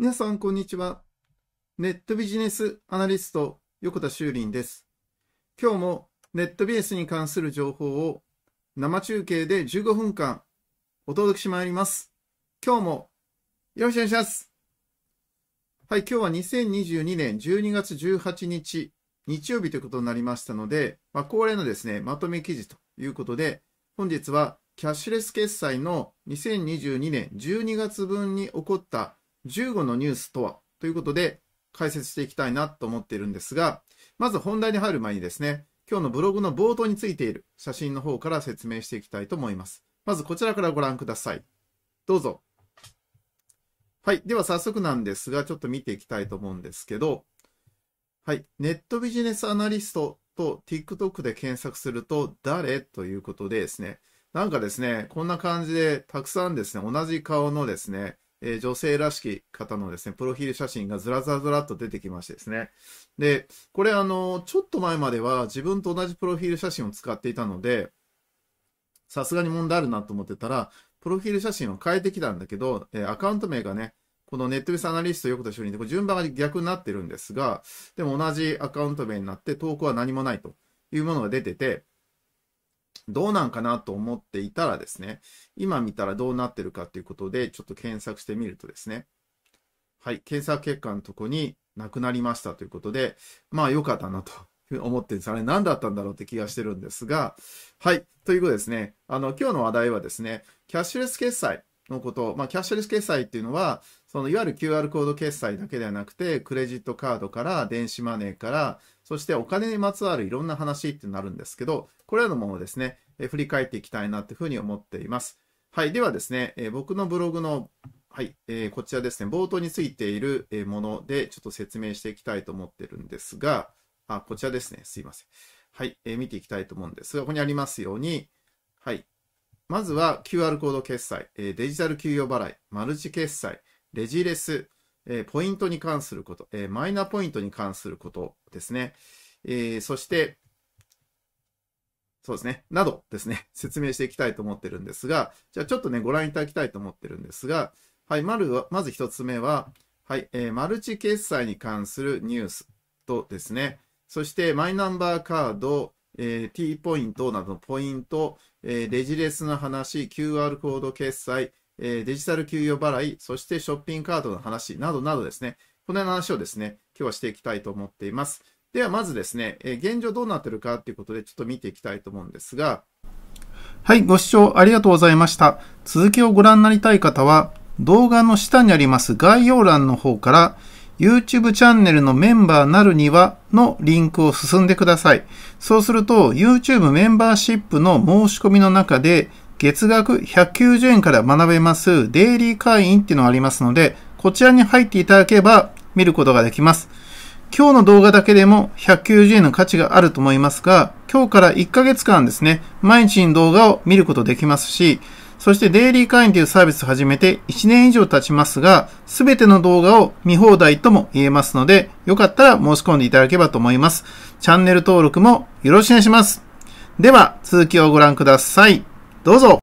皆さん、こんにちは。ネットビジネスアナリスト、横田修林です。今日もネットビジネスに関する情報を生中継で15分間お届けしまいります。今日もよろしくお願いします。はい、今日は2022年12月18日、日曜日ということになりましたので、まあ、恒例のですね、まとめ記事ということで、本日はキャッシュレス決済の2022年12月分に起こった15のニュースとはということで解説していきたいなと思っているんですが、まず本題に入る前にですね、今日のブログの冒頭についている写真の方から説明していきたいと思います。まずこちらからご覧ください。どうぞ。はい。では早速なんですが、ちょっと見ていきたいと思うんですけど、はい。ネットビジネスアナリストと TikTok で検索すると誰ということでですね、なんかですね、こんな感じでたくさんですね、同じ顔のですね、えー、女性らしき方のですね、プロフィール写真がずらずらずらっと出てきましてですね。で、これあの、ちょっと前までは自分と同じプロフィール写真を使っていたので、さすがに問題あるなと思ってたら、プロフィール写真を変えてきたんだけど、えー、アカウント名がね、このネットビスアナリスト横田主任で、これ順番が逆になってるんですが、でも同じアカウント名になって投稿は何もないというものが出てて、どうなんかなと思っていたらですね、今見たらどうなってるかということで、ちょっと検索してみるとですね、はい、検索結果のとこになくなりましたということで、まあ良かったなと思ってるんです。あれ何だったんだろうって気がしてるんですが、はい、ということですね、あの、今日の話題はですね、キャッシュレス決済、のこと、まあ、キャッシュレス決済っていうのは、そのいわゆる QR コード決済だけではなくて、クレジットカードから電子マネーから、そしてお金にまつわるいろんな話ってなるんですけど、これらのものをですね、え振り返っていきたいなっていうふうに思っています。はい。ではですね、え僕のブログの、はい、えー、こちらですね、冒頭についているもので、ちょっと説明していきたいと思ってるんですが、あ、こちらですね、すいません。はい、えー、見ていきたいと思うんですが、ここにありますように、はい、まずは QR コード決済、デジタル給与払い、マルチ決済、レジレス、ポイントに関すること、マイナポイントに関することですね。そして、そうですね、などですね、説明していきたいと思ってるんですが、じゃあちょっとね、ご覧いただきたいと思ってるんですが、はい、まるまず1つ目は、はい、えマルチ決済に関するニュースとですね、そしてマイナンバーカード、えー、T ポイントなどのポイント、えー、レジレスの話、QR コード決済、えー、デジタル給与払い、そしてショッピングカードの話などなどですね、このような話をですね、今日はしていきたいと思っています。ではまずですね、え現状どうなってるかっていうことでちょっと見ていきたいと思うんですが、はい、ご視聴ありがとうございました。続きをご覧になりたい方は、動画の下にあります概要欄の方から、YouTube チャンネルのメンバーなるには、のリンクを進んでください。そうすると YouTube メンバーシップの申し込みの中で月額190円から学べますデイリー会員っていうのがありますので、こちらに入っていただければ見ることができます。今日の動画だけでも190円の価値があると思いますが、今日から1ヶ月間ですね、毎日に動画を見ることできますし、そしてデイリー会員というサービスを始めて1年以上経ちますが、すべての動画を見放題とも言えますので、よかったら申し込んでいただければと思います。チャンネル登録もよろしくお願いします。では、続きをご覧ください。どうぞ